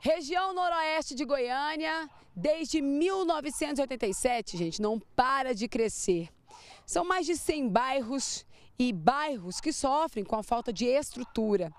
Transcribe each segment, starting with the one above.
Região Noroeste de Goiânia, desde 1987, gente, não para de crescer. São mais de 100 bairros e bairros que sofrem com a falta de estrutura.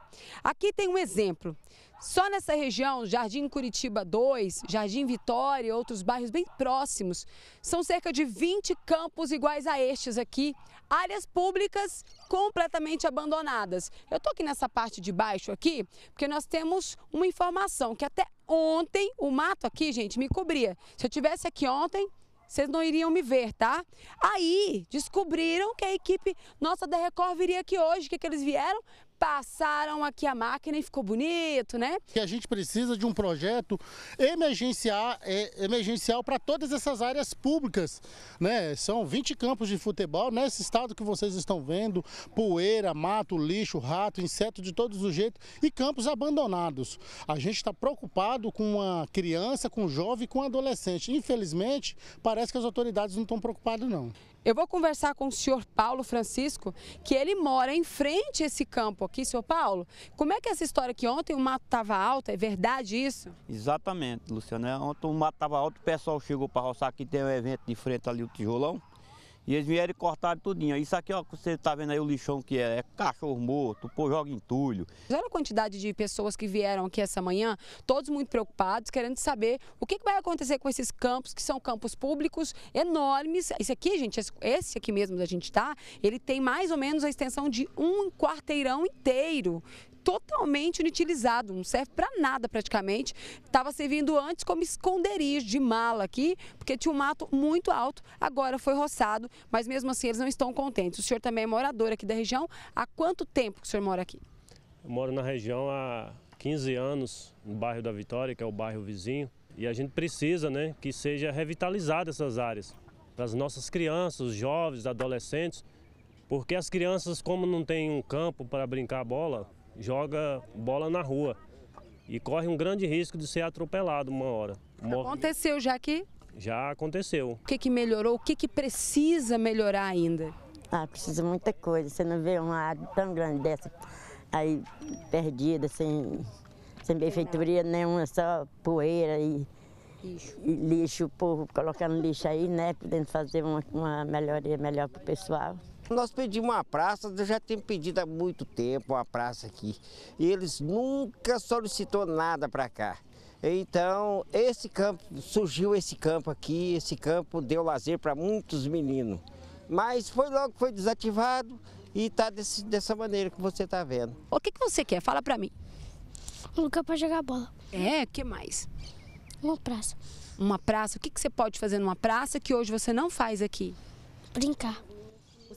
Aqui tem um exemplo. Só nessa região, Jardim Curitiba 2, Jardim Vitória e outros bairros bem próximos, são cerca de 20 campos iguais a estes aqui, áreas públicas completamente abandonadas. Eu estou aqui nessa parte de baixo aqui, porque nós temos uma informação que até ontem o mato aqui, gente, me cobria. Se eu tivesse aqui ontem, vocês não iriam me ver, tá? Aí descobriram que a equipe nossa da Record viria aqui hoje, que, que eles vieram passaram aqui a máquina e ficou bonito, né? Que a gente precisa de um projeto emergencial, é, emergencial para todas essas áreas públicas, né? São 20 campos de futebol nesse estado que vocês estão vendo, poeira, mato, lixo, rato, inseto de todos os jeitos e campos abandonados. A gente está preocupado com uma criança, com um jovem, com um adolescente. Infelizmente, parece que as autoridades não estão preocupadas não. Eu vou conversar com o senhor Paulo Francisco, que ele mora em frente a esse campo aqui. Senhor Paulo, como é que é essa história que ontem o mato estava alto, é verdade isso? Exatamente, Luciana. É, ontem o mato estava alto, o pessoal chegou para roçar aqui, tem um evento de frente ali, o tijolão. E eles vieram e cortaram tudinho. Isso aqui, ó, você tá vendo aí o lixão que é, é cachorro morto, pô, joga entulho. Olha a quantidade de pessoas que vieram aqui essa manhã, todos muito preocupados, querendo saber o que, que vai acontecer com esses campos, que são campos públicos enormes. Esse aqui, gente, esse aqui mesmo da gente tá, ele tem mais ou menos a extensão de um quarteirão inteiro totalmente inutilizado, não serve para nada praticamente. Estava servindo antes como esconderijo de mala aqui, porque tinha um mato muito alto, agora foi roçado, mas mesmo assim eles não estão contentes. O senhor também é morador aqui da região. Há quanto tempo que o senhor mora aqui? Eu moro na região há 15 anos, no bairro da Vitória, que é o bairro vizinho, e a gente precisa né, que seja revitalizada essas áreas para as nossas crianças, jovens, adolescentes, porque as crianças, como não tem um campo para brincar bola, joga bola na rua e corre um grande risco de ser atropelado uma hora. Aconteceu já aqui? Já aconteceu. O que, que melhorou? O que, que precisa melhorar ainda? Ah, precisa muita coisa. Você não vê uma área tão grande dessa aí perdida, sem, sem benfeitoria nenhuma, só poeira e lixo. e lixo, o povo colocando lixo aí, né? Podendo fazer uma, uma melhoria melhor para o pessoal. Nós pedimos uma praça, já tem pedido há muito tempo uma praça aqui. E eles nunca solicitou nada para cá. Então, esse campo, surgiu esse campo aqui, esse campo deu lazer para muitos meninos. Mas foi logo que foi desativado e está dessa maneira que você está vendo. O que, que você quer? Fala para mim. Um lugar para jogar bola. É, o que mais? Uma praça. Uma praça. O que, que você pode fazer numa praça que hoje você não faz aqui? Brincar.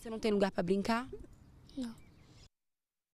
Você não tem lugar para brincar? Não.